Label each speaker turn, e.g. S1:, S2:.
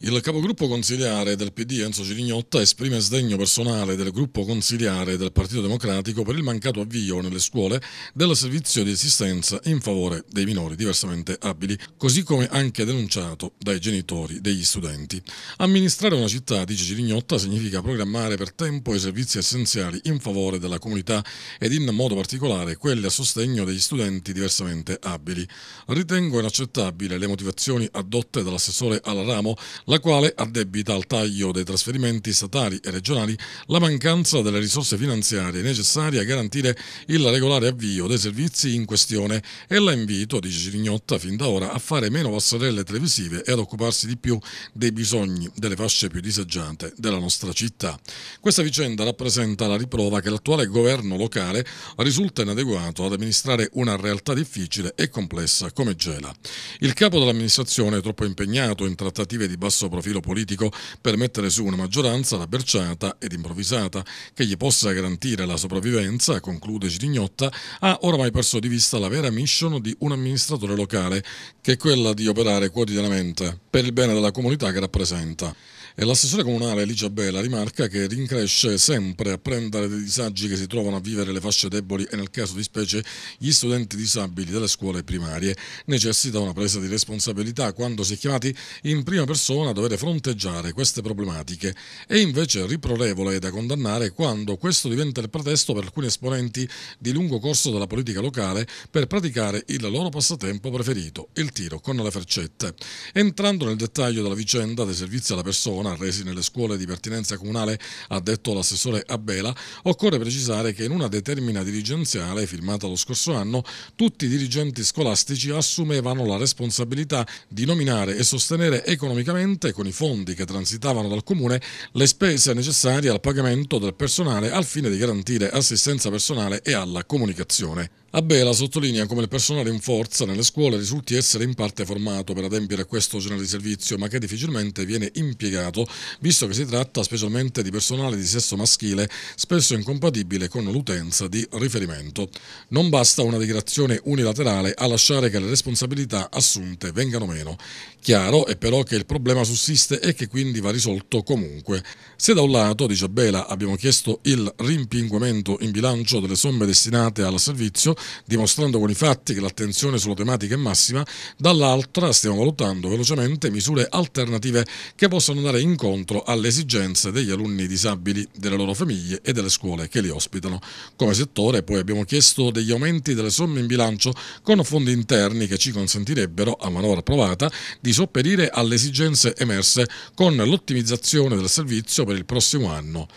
S1: Il capogruppo consigliare del PD Enzo Cirignotta esprime sdegno personale del gruppo consigliare del Partito Democratico per il mancato avvio nelle scuole del servizio di assistenza in favore dei minori diversamente abili, così come anche denunciato dai genitori degli studenti. Amministrare una città, dice Cirignotta, significa programmare per tempo i servizi essenziali in favore della comunità ed in modo particolare quelli a sostegno degli studenti diversamente abili. Ritengo inaccettabile le motivazioni adotte dall'assessore Alaramo la quale addebita al taglio dei trasferimenti statali e regionali la mancanza delle risorse finanziarie necessarie a garantire il regolare avvio dei servizi in questione e la invito, dice Cirignotta, fin da ora a fare meno passerelle televisive e ad occuparsi di più dei bisogni delle fasce più disagiate della nostra città. Questa vicenda rappresenta la riprova che l'attuale governo locale risulta inadeguato ad amministrare una realtà difficile e complessa come Gela. Il capo dell'amministrazione troppo impegnato in trattative di basso basso profilo politico per mettere su una maggioranza rabberciata ed improvvisata che gli possa garantire la sopravvivenza, conclude Girignotta, ha oramai perso di vista la vera mission di un amministratore locale, che è quella di operare quotidianamente per il bene della comunità che rappresenta. E l'assessore comunale Ligia Bella rimarca che rincresce sempre a prendere dei disagi che si trovano a vivere le fasce deboli e nel caso di specie gli studenti disabili delle scuole primarie. Necessita una presa di responsabilità quando si è chiamati in prima persona non a dover fronteggiare queste problematiche è invece riprolevole e da condannare quando questo diventa il pretesto per alcuni esponenti di lungo corso della politica locale per praticare il loro passatempo preferito, il tiro con le freccette. Entrando nel dettaglio della vicenda dei servizi alla persona resi nelle scuole di pertinenza comunale, ha detto l'assessore Abela, occorre precisare che in una determina dirigenziale firmata lo scorso anno, tutti i dirigenti scolastici assumevano la responsabilità di nominare e sostenere economicamente Conte, con i fondi che transitavano dal Comune, le spese necessarie al pagamento del personale al fine di garantire assistenza personale e alla comunicazione. Abela sottolinea come il personale in forza nelle scuole risulti essere in parte formato per adempiere a questo genere di servizio, ma che difficilmente viene impiegato, visto che si tratta specialmente di personale di sesso maschile, spesso incompatibile con l'utenza di riferimento. Non basta una dichiarazione unilaterale a lasciare che le responsabilità assunte vengano meno. Chiaro è però che il problema sussiste e che quindi va risolto comunque. Se da un lato, dice Bela, abbiamo chiesto il rimpinguamento in bilancio delle somme destinate al servizio, dimostrando con i fatti che l'attenzione sulla tematica è massima, dall'altra stiamo valutando velocemente misure alternative che possano andare incontro alle esigenze degli alunni disabili, delle loro famiglie e delle scuole che li ospitano. Come settore poi abbiamo chiesto degli aumenti delle somme in bilancio con fondi interni che ci consentirebbero, a manovra approvata, di sopperire alle esigenze emerse con l'ottimizzazione del servizio per il prossimo anno